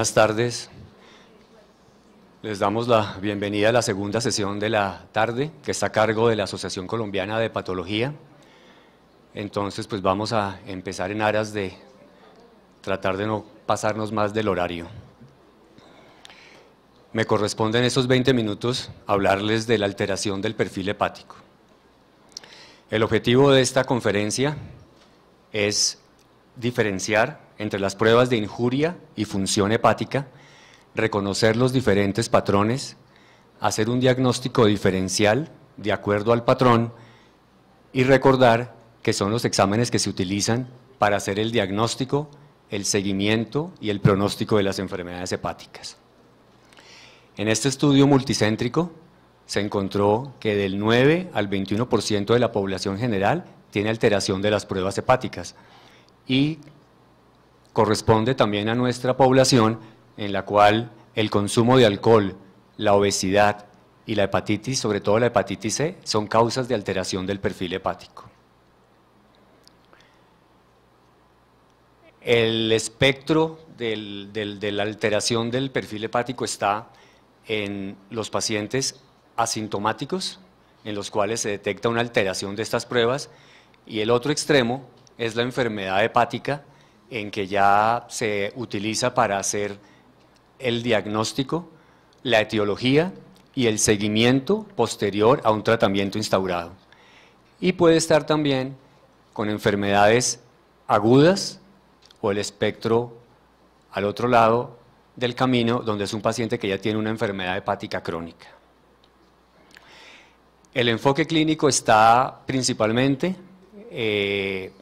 Buenas tardes. Les damos la bienvenida a la segunda sesión de la tarde, que está a cargo de la Asociación Colombiana de Patología. Entonces, pues vamos a empezar en aras de tratar de no pasarnos más del horario. Me corresponde en estos 20 minutos hablarles de la alteración del perfil hepático. El objetivo de esta conferencia es diferenciar entre las pruebas de injuria y función hepática, reconocer los diferentes patrones, hacer un diagnóstico diferencial de acuerdo al patrón y recordar que son los exámenes que se utilizan para hacer el diagnóstico, el seguimiento y el pronóstico de las enfermedades hepáticas. En este estudio multicéntrico se encontró que del 9 al 21% de la población general tiene alteración de las pruebas hepáticas y corresponde también a nuestra población en la cual el consumo de alcohol, la obesidad y la hepatitis, sobre todo la hepatitis C, son causas de alteración del perfil hepático. El espectro de la alteración del perfil hepático está en los pacientes asintomáticos, en los cuales se detecta una alteración de estas pruebas, y el otro extremo es la enfermedad hepática, en que ya se utiliza para hacer el diagnóstico, la etiología y el seguimiento posterior a un tratamiento instaurado. Y puede estar también con enfermedades agudas o el espectro al otro lado del camino, donde es un paciente que ya tiene una enfermedad hepática crónica. El enfoque clínico está principalmente eh,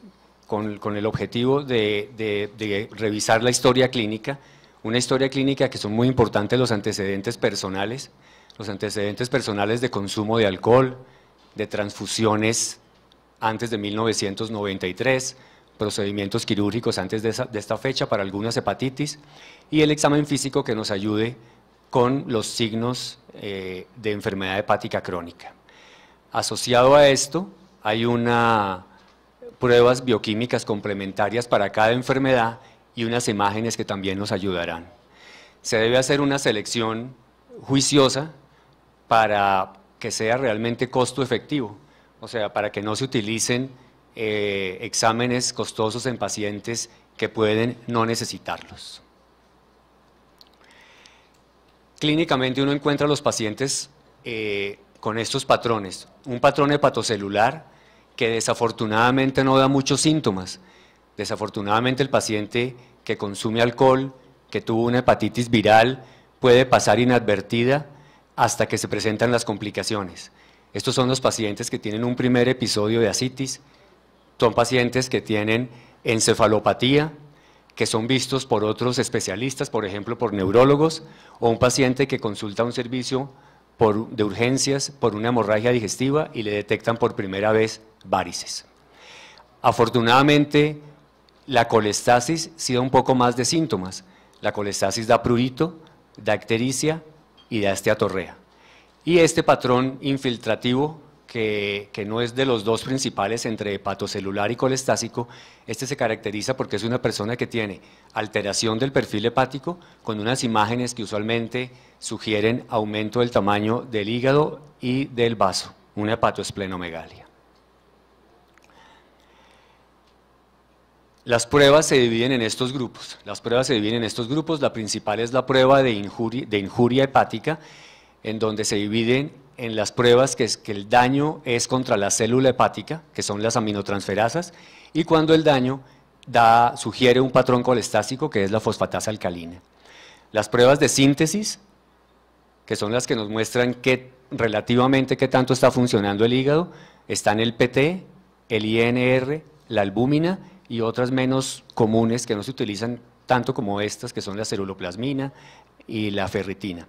con, el objetivo de, revisar la historia clínica, una historia clínica que son muy importantes los antecedentes personales, los antecedentes personales de consumo de alcohol, de transfusiones antes de 1993, procedimientos quirúrgicos antes de, esta fecha para algunas hepatitis y el examen físico que nos ayude con los signos eh, de enfermedad hepática crónica. Asociado a esto, hay una pruebas bioquímicas complementarias para cada enfermedad y unas imágenes que también nos ayudarán. Se debe hacer una selección juiciosa para que sea realmente costo efectivo, o sea, para que no se utilicen eh, exámenes costosos en pacientes que pueden no necesitarlos. Clínicamente uno encuentra a los pacientes eh, con estos patrones, un patrón hepatocelular que desafortunadamente no da muchos síntomas. Desafortunadamente el paciente que consume alcohol, que tuvo una hepatitis viral, puede pasar inadvertida hasta que se presentan las complicaciones. Estos son los pacientes que tienen un primer episodio de asitis, son pacientes que tienen encefalopatía, que son vistos por otros especialistas, por ejemplo, por neurólogos, o un paciente que consulta un servicio de urgencias por una hemorragia digestiva y le detectan por primera vez varices. Afortunadamente, la colestasis sí da un poco más de síntomas. La colestasis da prurito, da ictericia y da esteatorrea. Y este patrón infiltrativo, que, no es de los dos principales entre hepatocelular y colestásico, este se caracteriza porque es una persona que tiene alteración del perfil hepático con unas imágenes que usualmente sugieren aumento del tamaño del hígado y del vaso, una hepatosplenomegalia. Las pruebas se dividen en estos grupos. Las pruebas se dividen en estos grupos. La principal es la prueba de injuria, hepática, en donde se dividen en las pruebas que, es, que el daño es contra la célula hepática, que son las aminotransferasas, y cuando el daño da, sugiere un patrón colestásico, que es la fosfatasa alcalina. Las pruebas de síntesis, que son las que nos muestran qué, relativamente qué tanto está funcionando el hígado, están el PT, el INR, la albúmina y otras menos comunes que no se utilizan tanto como estas, que son la ceruloplasmina y la ferritina.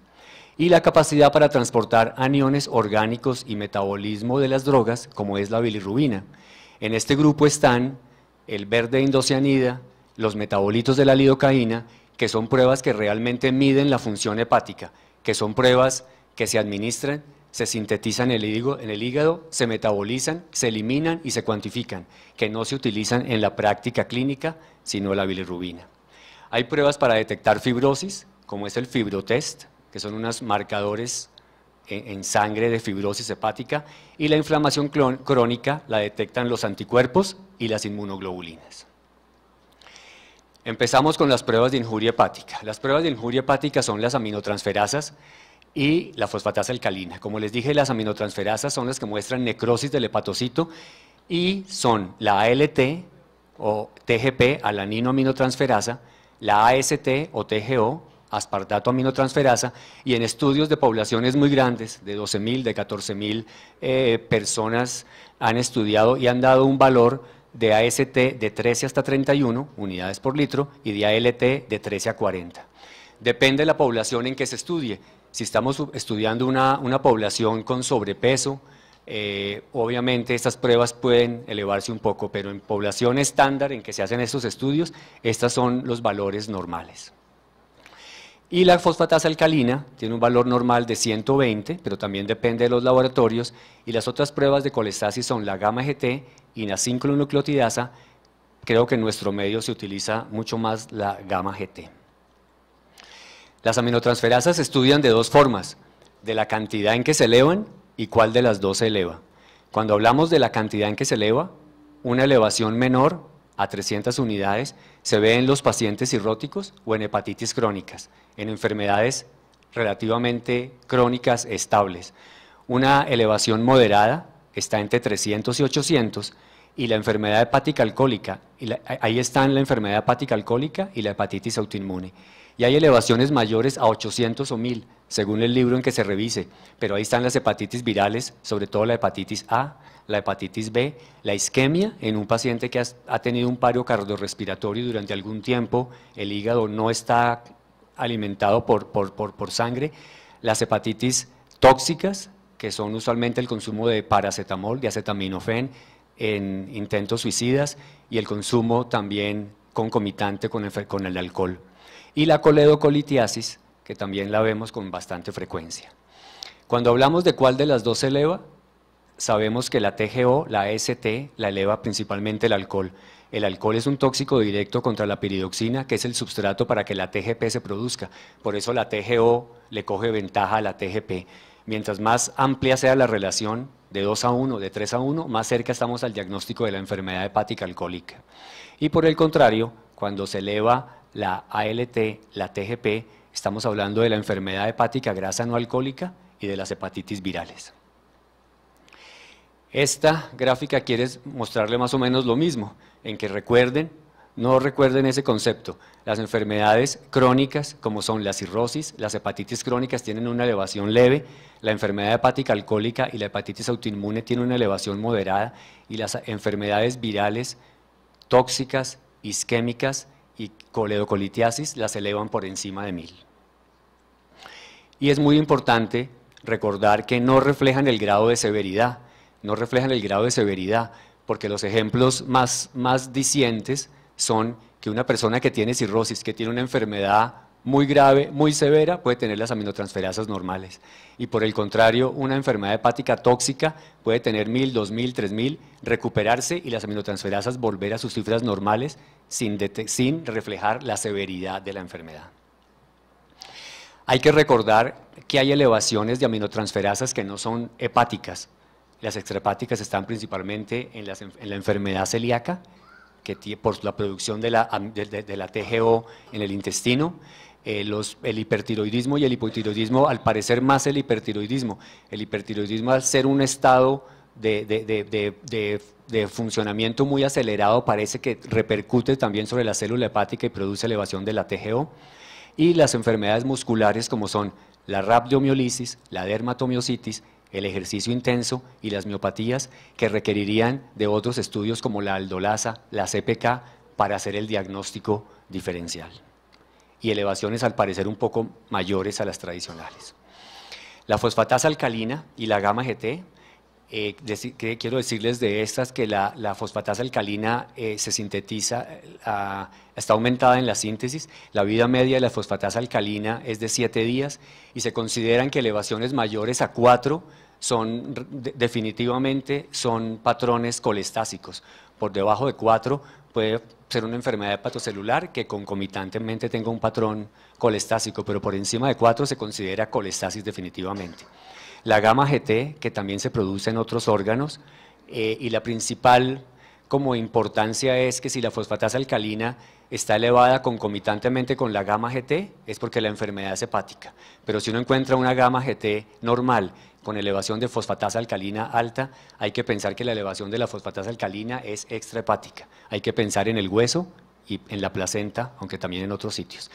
Y la capacidad para transportar aniones orgánicos y metabolismo de las drogas, como es la bilirrubina. En este grupo están el verde indocianida, los metabolitos de la lidocaína, que son pruebas que realmente miden la función hepática, que son pruebas que se administran se sintetizan en el, hígado, en el hígado, se metabolizan, se eliminan y se cuantifican, que no se utilizan en la práctica clínica, sino la bilirrubina. Hay pruebas para detectar fibrosis, como es el fibrotest, que son unos marcadores e, en, sangre de fibrosis hepática, y la inflamación crónica la detectan los anticuerpos y las inmunoglobulinas. Empezamos con las pruebas de injuria hepática. Las pruebas de injuria hepática son las aminotransferasas, y la fosfatasa alcalina. Como les dije, las aminotransferasas son las que muestran necrosis del hepatocito y son la ALT o TGP, alanino aminotransferasa, la AST o TGO, aspartato aminotransferasa, y en estudios de poblaciones muy grandes, de 12.000, de 14.000 mil eh, personas han estudiado y han dado un valor de AST de 13 hasta 31 unidades por litro y de ALT de 13 a 40. Depende de la población en que se estudie. Si estamos estudiando una, población con sobrepeso, eh, obviamente estas pruebas pueden elevarse un poco, pero en población estándar en que se hacen estos estudios, estos son los valores normales. Y la fosfatasa alcalina tiene un valor normal de 120, pero también depende de los laboratorios. Y las otras pruebas de colestasis son la gamma GT y la sincronucleotidasa. Creo que en nuestro medio se utiliza mucho más la gamma GT. Las aminotransferasas estudian de dos formas, de la cantidad en que se elevan y cuál de las dos se eleva. Cuando hablamos de la cantidad en que se eleva, una elevación menor a 300 unidades se ve en los pacientes cirróticos o en hepatitis crónicas, en enfermedades relativamente crónicas estables. Una elevación moderada está entre 300 y 800 y la enfermedad hepática alcohólica. Y ahí están la enfermedad hepática alcohólica y la hepatitis autoinmune. Y hay elevaciones mayores a 800 o 1000, según el libro en que se revise. Pero ahí están las hepatitis virales, sobre todo la hepatitis A, la hepatitis B, la isquemia en un paciente que ha tenido un paro cardiorrespiratorio durante algún tiempo, el hígado no está alimentado por, por sangre, las hepatitis tóxicas, que son usualmente el consumo de paracetamol, de acetaminofén, en intentos suicidas y el consumo también concomitante con el, alcohol. Y la coledocolitiasis, que también la vemos con bastante frecuencia. Cuando hablamos de cuál de las dos se eleva, sabemos que la TGO, la ST, la eleva principalmente el alcohol. El alcohol es un tóxico directo contra la piridoxina, que es el substrato para que la TGP se produzca. Por eso la TGO le coge ventaja a la TGP. Mientras más amplia sea la relación de 2 a 1, de 3 a 1, más cerca estamos al diagnóstico de la enfermedad hepática alcohólica. Y por el contrario, cuando se eleva la ALT, la TGP, estamos hablando de la enfermedad hepática grasa no alcohólica y de las hepatitis virales. Esta gráfica quiere mostrarle más o menos lo mismo, en que recuerden no recuerden ese concepto. Las enfermedades crónicas, como son la cirrosis, las hepatitis crónicas tienen una elevación leve, la enfermedad hepática alcohólica y la hepatitis autoinmune tienen una elevación moderada y las enfermedades virales tóxicas, isquémicas y coledocolitiasis las elevan por encima de mil. Y es muy importante recordar que no reflejan el grado de severidad, no reflejan el grado de severidad, porque los ejemplos más, más son que una persona que tiene cirrosis, que tiene una enfermedad muy grave, muy severa, puede tener las aminotransferasas normales. Y por el contrario, una enfermedad hepática tóxica puede tener mil, tres mil, recuperarse y las aminotransferasas volver a sus cifras normales sin, reflejar la severidad de la enfermedad. Hay que recordar que hay elevaciones de aminotransferasas que no son hepáticas. Las extrahepáticas están principalmente en la enfermedad celíaca, por la producción de la, de, TGO en el intestino, eh, el hipertiroidismo y el hipotiroidismo, al parecer más el hipertiroidismo. El hipertiroidismo al ser un estado de, funcionamiento muy acelerado parece que repercute también sobre la célula hepática y produce elevación de la TGO. Y las enfermedades musculares como son la rhabdomiolisis, la dermatomiositis el ejercicio intenso y las miopatías que requerirían de otros estudios como la aldolasa, la CPK, para hacer el diagnóstico diferencial. Y elevaciones al parecer un poco mayores a las tradicionales. La fosfatasa alcalina y la gama GT eh, quiero decirles de estas que la, la fosfatasa alcalina eh, se sintetiza, eh, está aumentada en la síntesis. La vida media de la fosfatasa alcalina es de 7 días y se consideran que elevaciones mayores a 4 son definitivamente son patrones colestásicos. Por debajo de 4 puede ser una enfermedad hepatocelular que concomitantemente tenga un patrón colestásico, pero por encima de 4 se considera colestasis definitivamente la gama GT, que también se produce en otros órganos, eh, y la principal como importancia es que si la fosfatasa alcalina está elevada concomitantemente con la gama GT, es porque la enfermedad es hepática. Pero si uno encuentra una gama GT normal con elevación de fosfatasa alcalina alta, hay que pensar que la elevación de la fosfatasa alcalina es extrahepática. Hay que pensar en el hueso y en la placenta, aunque también en otros sitios.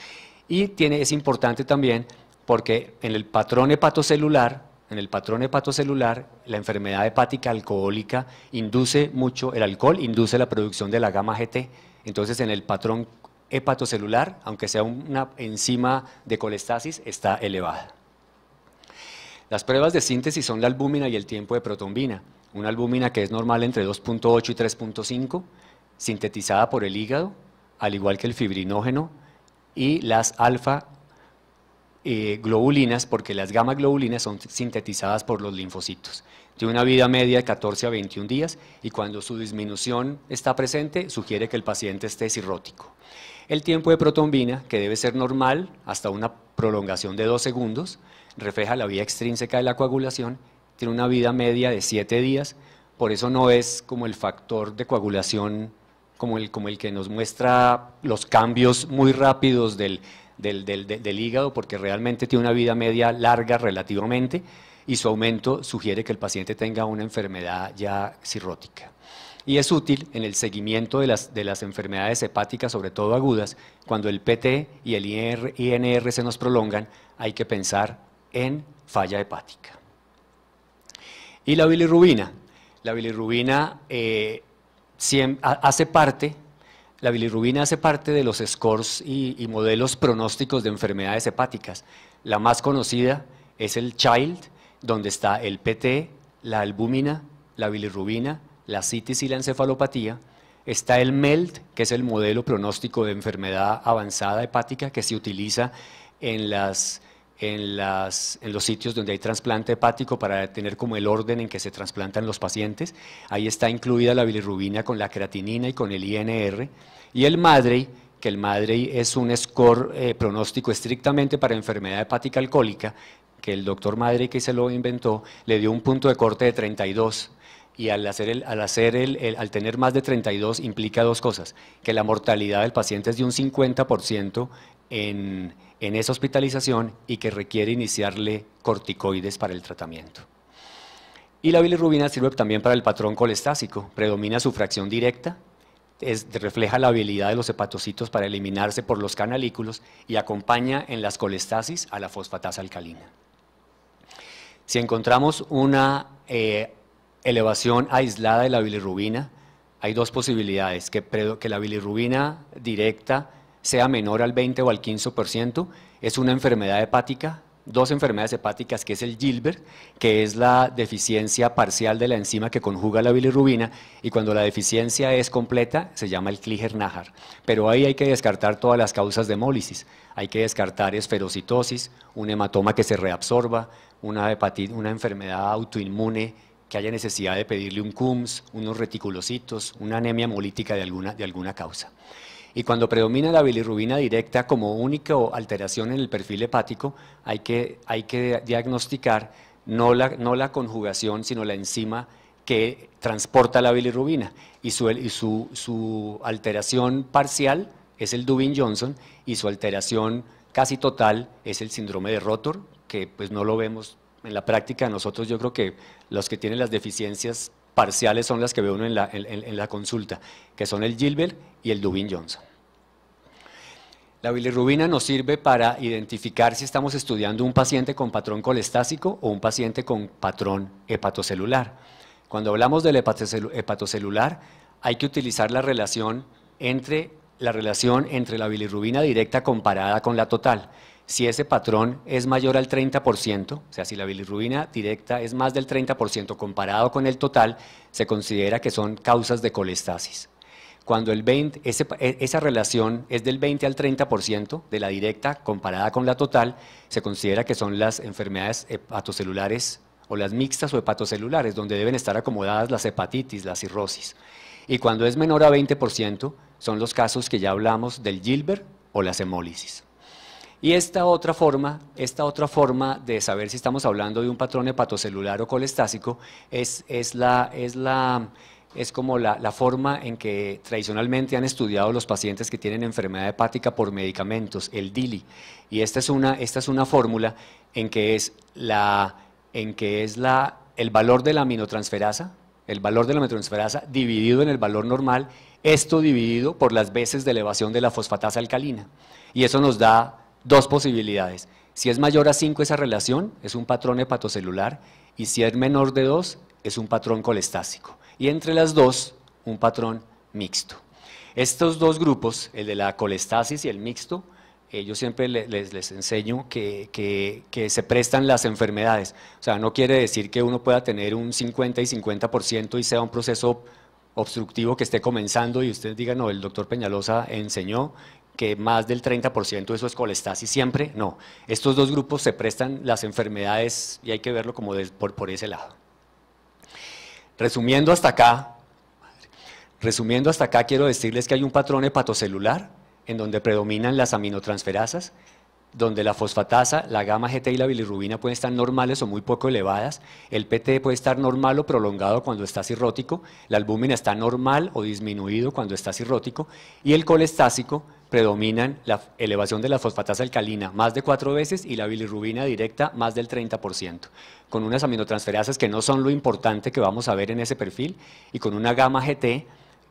Y tiene, es importante también porque en el patrón hepatocelular en el patrón hepatocelular, la enfermedad hepática alcohólica induce mucho, el alcohol induce la producción de la gama GT. Entonces, en el patrón hepatocelular, aunque sea una enzima de colestasis, está elevada. Las pruebas de síntesis son la albúmina y el tiempo de protombina. Una albúmina que es normal entre 2.8 y 3.5, sintetizada por el hígado, al igual que el fibrinógeno, y las alfa eh, globulinas, porque las gamas globulinas son sintetizadas por los linfocitos. Tiene una vida media de 14 a 21 días y cuando su disminución está presente, sugiere que el paciente esté cirrótico. El tiempo de protombina, que debe ser normal hasta una prolongación de 2 segundos, refleja la vía extrínseca de la coagulación, tiene una vida media de 7 días, por eso no es como el factor de coagulación como el, como el que nos muestra los cambios muy rápidos del, del, hígado porque realmente tiene una vida media larga relativamente y su aumento sugiere que el paciente tenga una enfermedad ya cirrótica. Y es útil en el seguimiento de las, de las enfermedades hepáticas, sobre todo agudas, cuando el PT y el INR, se nos prolongan, hay que pensar en falla hepática. Y la bilirrubina. La bilirrubina eh, hace parte la bilirrubina hace parte de los scores y, modelos pronósticos de enfermedades hepáticas. La más conocida es el CHILD, donde está el PT, la albúmina, la bilirrubina, la citis y la encefalopatía. Está el MELD, que es el modelo pronóstico de enfermedad avanzada hepática que se utiliza en las en, los sitios donde hay trasplante hepático para tener como el orden en que se trasplantan los pacientes. Ahí está incluida la bilirrubina con la creatinina y con el INR. Y el MADREI, que el madrey es un score eh, pronóstico estrictamente para enfermedad hepática alcohólica, que el doctor madrey que se lo inventó, le dio un punto de corte de 32 y al, hacer al, hacer al tener más de 32 implica dos cosas, que la mortalidad del paciente es de un 50% en, en esa hospitalización y que requiere iniciarle corticoides para el tratamiento. Y la bilirrubina sirve también para el patrón colestásico, predomina su fracción directa, es, refleja la habilidad de los hepatocitos para eliminarse por los canalículos y acompaña en las colestasis a la fosfatasa alcalina. Si encontramos una eh, elevación aislada de la bilirrubina, hay dos posibilidades, que, que la bilirrubina directa sea menor al 20 o al 15%, es una enfermedad hepática, dos enfermedades hepáticas que es el Gilbert, que es la deficiencia parcial de la enzima que conjuga la bilirrubina y cuando la deficiencia es completa se llama el Kliger-Najar. Pero ahí hay que descartar todas las causas de hemólisis, hay que descartar esferocitosis, un hematoma que se reabsorba, una hepatitis, una enfermedad autoinmune que haya necesidad de pedirle un CUMS, unos reticulocitos, una anemia hemolítica de alguna, de alguna causa. Y cuando predomina la bilirrubina directa como única alteración en el perfil hepático, hay que, hay que diagnosticar no la, no la conjugación, sino la enzima que transporta la bilirrubina. Y su, y su, alteración parcial es el Dubin-Johnson y su alteración casi total es el síndrome de Rotor, que pues no lo vemos en la práctica. Nosotros yo creo que los que tienen las deficiencias parciales son las que ve uno en la, en la consulta, que son el Gilbert y el Dubin Johnson. La bilirrubina nos sirve para identificar si estamos estudiando un paciente con patrón colestásico o un paciente con patrón hepatocelular. Cuando hablamos del hepatocelular, hay que utilizar la relación entre la relación entre la bilirrubina directa comparada con la total. Si ese patrón es mayor al 30%, o sea, si la bilirrubina directa es más del 30% comparado con el total, se considera que son causas de colestasis cuando e, esa relación es del 20 al 30% de la directa comparada con la total, se considera que son las enfermedades hepatocelulares o las mixtas o hepatocelulares, donde deben estar acomodadas las hepatitis, la cirrosis. Y cuando es menor a 20%, son los casos que ya hablamos del Gilbert o las hemólisis. Y esta otra forma, esta otra forma de saber si estamos hablando de un patrón hepatocelular o colestásico es la es como la, forma en que tradicionalmente han estudiado los pacientes que tienen enfermedad hepática por medicamentos, el DILI. Y esta es una, esta es una fórmula en que es, la, en que es la, el valor de la aminotransferasa, el valor de la aminotransferasa dividido en el valor normal, esto dividido por las veces de elevación de la fosfatasa alcalina. Y eso nos da dos posibilidades. Si es mayor a 5 esa relación, es un patrón hepatocelular y si es menor de dos, es un patrón colestásico. Y entre las dos, un patrón mixto. Estos dos grupos, el de la colestasis y el mixto, eh, yo siempre les, enseño que, se prestan las enfermedades. O sea, no quiere decir que uno pueda tener un 50 y 50% y sea un proceso obstructivo que esté comenzando y usted diga, no, el doctor Peñalosa enseñó que más del 30% de es colestasis siempre, no. Estos dos grupos se prestan las enfermedades y hay que verlo como por, ese lado. Resumiendo hasta acá, resumiendo hasta acá quiero decirles que hay un patrón hepatocelular en donde predominan las aminotransferasas, donde la fosfatasa, la gamma GT y la bilirrubina pueden estar normales o muy poco elevadas, el PT puede estar normal o prolongado cuando está cirrótico, la albúmina está normal o disminuido cuando está cirrótico y el colestásico predominan la elevación de la fosfatasa alcalina más de cuatro veces y la bilirrubina directa más del 30%, con unas aminotransferasas que no son lo importante que vamos a ver en ese perfil y con una gama GT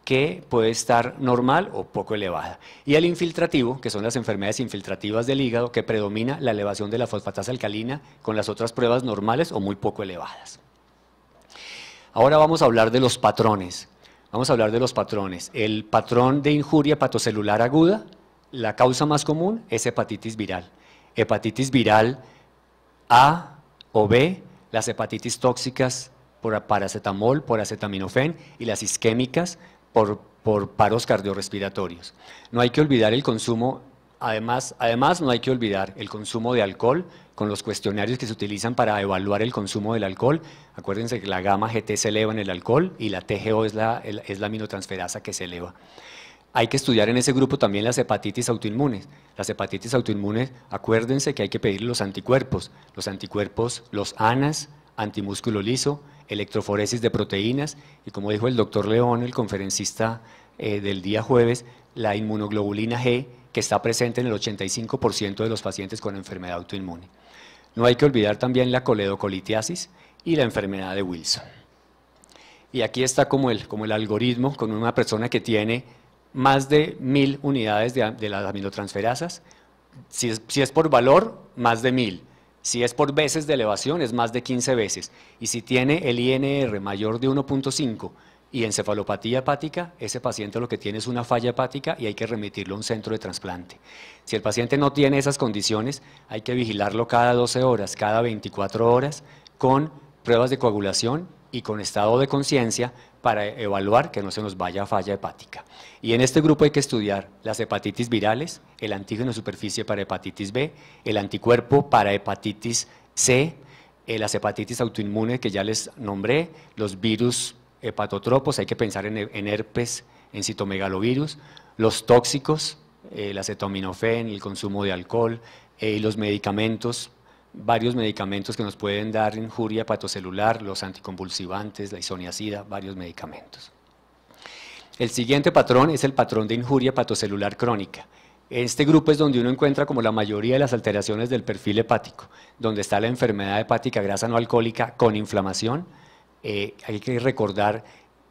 que puede estar normal o poco elevada. Y el infiltrativo, que son las enfermedades infiltrativas del hígado, que predomina la elevación de la fosfatasa alcalina con las otras pruebas normales o muy poco elevadas. Ahora vamos a hablar de los patrones. Vamos a hablar de los patrones. El patrón de injuria hepatocelular aguda, la causa más común es hepatitis viral. Hepatitis viral A o B, las hepatitis tóxicas por paracetamol, por acetaminofén y las isquémicas por, por paros cardiorrespiratorios. No hay que olvidar el consumo Además, además, no hay que olvidar el consumo de alcohol con los cuestionarios que se utilizan para evaluar el consumo del alcohol. Acuérdense que la gama GT se eleva en el alcohol y la TGO es la, aminotransferasa que se eleva. Hay que estudiar en ese grupo también las hepatitis autoinmunes. Las hepatitis autoinmunes, acuérdense que hay que pedir los anticuerpos. Los anticuerpos, los ANAS, antimúsculo liso, electroforesis de proteínas y como dijo el doctor León, el conferencista eh, del día jueves, la inmunoglobulina G que está presente en el 85% de los pacientes con enfermedad autoinmune. No hay que olvidar también la coledocolitiasis y la enfermedad de Wilson. Y aquí está como el, como el algoritmo con una persona que tiene más de mil unidades de, las aminotransferasas. Si es, si es por valor, más de mil. Si es por veces de elevación, es más de 15 veces. Y si tiene el INR mayor de 1.5 y encefalopatía hepática, ese paciente lo que tiene es una falla hepática y hay que remitirlo a un centro de trasplante. Si el paciente no tiene esas condiciones, hay que vigilarlo cada 12 horas, cada 24 horas, con pruebas de coagulación y con estado de conciencia para evaluar que no se nos vaya a falla hepática. Y en este grupo hay que estudiar las hepatitis virales, el antígeno de superficie para hepatitis B, el anticuerpo para hepatitis C, eh, las hepatitis autoinmune que ya les nombré, los virus hepatotropos, hay que pensar en, herpes, en citomegalovirus, los tóxicos, eh, el acetaminofén, el consumo de alcohol, eh, los medicamentos, varios medicamentos que nos pueden dar injuria hepatocelular, los anticonvulsivantes, la isoniacida, varios medicamentos. El siguiente patrón es el patrón de injuria hepatocelular crónica. Este grupo es donde uno encuentra como la mayoría de las alteraciones del perfil hepático, donde está la enfermedad hepática grasa no alcohólica con inflamación, eh, hay que recordar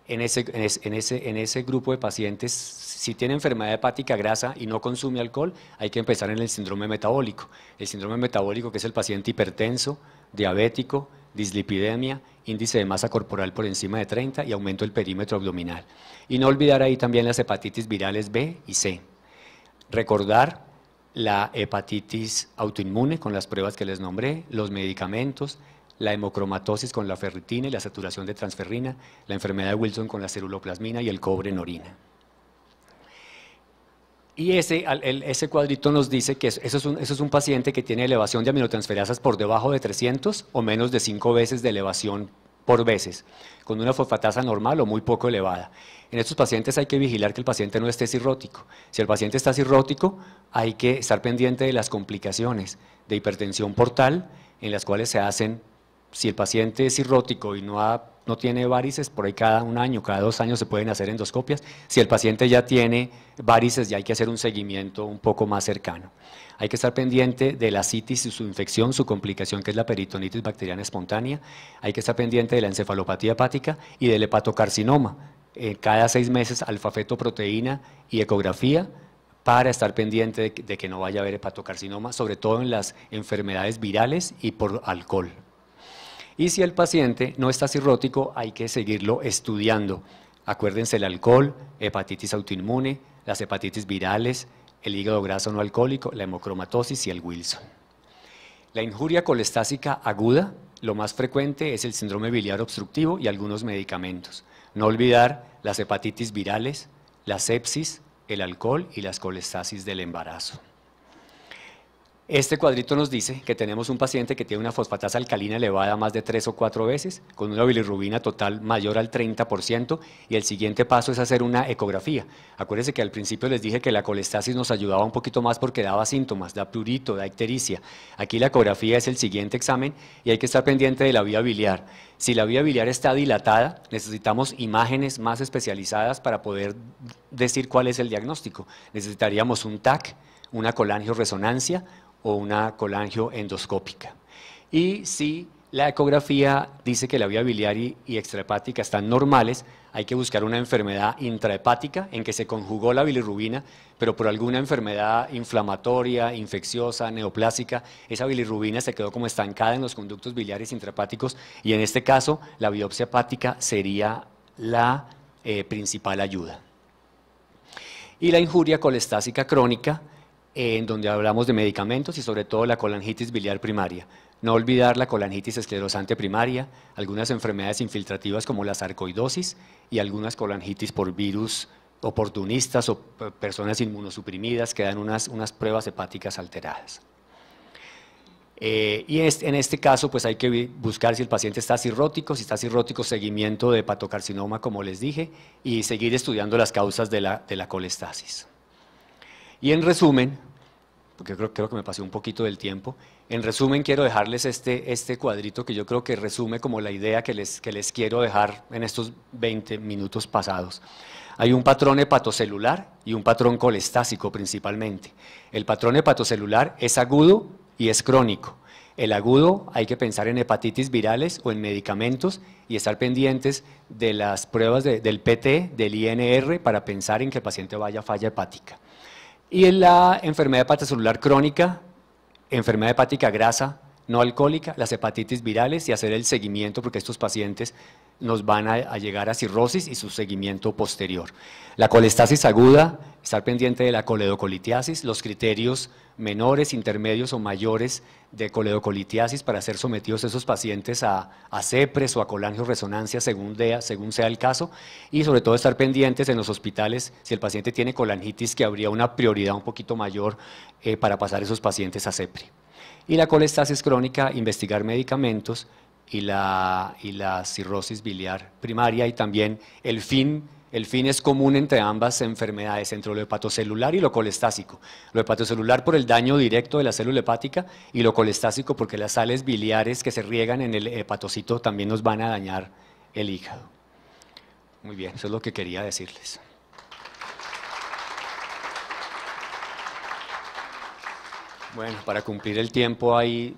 en ese, en ese grupo de pacientes, si tiene enfermedad hepática grasa y no consume alcohol, hay que empezar en el síndrome metabólico. El síndrome metabólico que es el paciente hipertenso, diabético, dislipidemia, índice de masa corporal por encima de 30 y aumento del perímetro abdominal. Y no olvidar ahí también las hepatitis virales B y C. Recordar la hepatitis autoinmune con las pruebas que les nombré, los medicamentos, la hemocromatosis con la ferritina y la saturación de transferrina, la enfermedad de Wilson con la ceruloplasmina y el cobre en orina. Y ese, ese cuadrito nos dice que eso es, un, eso es un paciente que tiene elevación de aminotransferasas por debajo de 300 o menos de 5 veces de elevación por veces, con una fosfatasa normal o muy poco elevada. En estos pacientes hay que vigilar que el paciente no esté cirrótico. Si el paciente está cirrótico, hay que estar pendiente de las complicaciones de hipertensión portal, en las cuales se hacen si el paciente es cirrótico y no, no tiene varices, por ahí cada un año, cada dos años se pueden hacer endoscopias. Si el paciente ya tiene varices, ya hay que hacer un seguimiento un poco más cercano. Hay que estar pendiente de la citis y su infección, su complicación, que es la peritonitis bacteriana espontánea. Hay que estar pendiente de la encefalopatía hepática y del hepatocarcinoma. Eh, cada seis meses, alfafetoproteína y ecografía para estar pendiente de que no vaya a haber hepatocarcinoma, sobre todo en las enfermedades virales y por alcohol. Y si el paciente no está cirrótico, hay que seguirlo estudiando. Acuérdense el alcohol, hepatitis autoinmune, las hepatitis virales, el hígado graso no alcohólico, la hemocromatosis y el Wilson. La injuria colestásica aguda, lo más frecuente es el síndrome biliar obstructivo y algunos medicamentos. No olvidar las hepatitis virales, la sepsis, el alcohol y las colestasis del embarazo. Este cuadrito nos dice que tenemos un paciente que tiene una fosfatasa alcalina elevada más de tres o cuatro veces, con una bilirrubina total mayor al 30%, y el siguiente paso es hacer una ecografía. Acuérdense que al principio les dije que la colestasis nos ayudaba un poquito más porque daba síntomas, da plurito, da ictericia. Aquí la ecografía es el siguiente examen y hay que estar pendiente de la vía biliar. Si la vía biliar está dilatada, necesitamos imágenes más especializadas para poder decir cuál es el diagnóstico. Necesitaríamos un TAC, una colangio-resonancia, o una colangioendoscópica. endoscópica. Y si la ecografía dice que la vía biliar y, extrahepática están normales, hay que buscar una enfermedad intrahepática en que se conjugó la bilirrubina, pero por alguna enfermedad inflamatoria, infecciosa, neoplásica, esa bilirrubina se quedó como estancada en los conductos biliares intrahepáticos y en este caso la biopsia hepática sería la eh, principal ayuda. Y la injuria colestásica crónica, en donde hablamos de medicamentos y sobre todo la colangitis biliar primaria. No olvidar la colangitis esclerosante primaria, algunas enfermedades infiltrativas como la sarcoidosis y algunas colangitis por virus oportunistas o personas inmunosuprimidas que dan unas, pruebas hepáticas alteradas. Eh, y en este caso, pues hay que buscar si el paciente está cirrótico, si está cirrótico, seguimiento de hepatocarcinoma, como les dije, y seguir estudiando las causas de la, de la colestasis. Y en resumen, porque creo, que me pasé un poquito del tiempo, en resumen quiero dejarles este, este cuadrito que yo creo que resume como la idea que les, que les quiero dejar en estos 20 minutos pasados. Hay un patrón hepatocelular y un patrón colestásico principalmente. El patrón hepatocelular es agudo y es crónico. El agudo hay que pensar en hepatitis virales o en medicamentos y estar pendientes de las pruebas del PT, del INR, para pensar en que el paciente vaya a falla hepática. Y en la enfermedad celular crónica, enfermedad hepática grasa no alcohólica, las hepatitis virales y hacer el seguimiento porque estos pacientes nos van a, llegar a cirrosis y su seguimiento posterior. La colestasis aguda, estar pendiente de la coledocolitiasis, los criterios menores, intermedios o mayores de coledocolitiasis para ser sometidos esos pacientes a, a CEPRES o a resonancia según, según sea el caso y sobre todo estar pendientes en los hospitales si el paciente tiene colangitis que habría una prioridad un poquito mayor eh, para pasar esos pacientes a CEPRE. Y la colestasis crónica, investigar medicamentos y la, y la cirrosis biliar primaria y también el fin el fin es común entre ambas enfermedades, entre lo hepatocelular y lo colestásico. Lo hepatocelular por el daño directo de la célula hepática y lo colestásico porque las sales biliares que se riegan en el hepatocito también nos van a dañar el hígado. Muy bien, eso es lo que quería decirles. Bueno, para cumplir el tiempo hay...